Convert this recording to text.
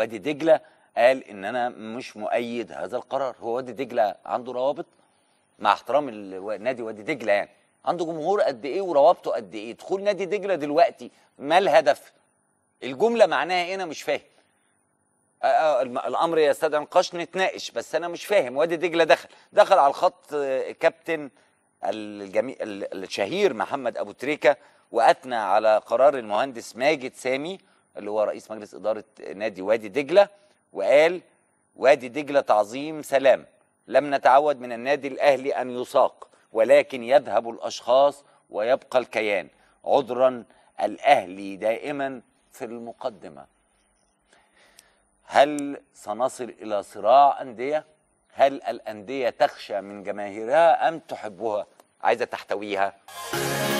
وادي دجله قال ان انا مش مؤيد هذا القرار هو وادي دجله عنده روابط مع احترام نادي وادي دجله يعني عنده جمهور قد ايه وروابطه قد ايه دخول نادي دجله دلوقتي ما الهدف الجمله معناها ايه انا مش فاهم الامر يا استاذ نقاش نتناقش بس انا مش فاهم وادي دجله دخل دخل على الخط آه، كابتن الجميع الشهير محمد ابو تريكه واثنى على قرار المهندس ماجد سامي اللي هو رئيس مجلس إدارة نادي وادي دجلة وقال وادي دجلة تعظيم سلام لم نتعود من النادي الأهلي أن يساق ولكن يذهب الأشخاص ويبقى الكيان عذرا الأهلي دائما في المقدمة هل سنصل إلى صراع أندية؟ هل الأندية تخشى من جماهيرها أم تحبها؟ عايزة تحتويها؟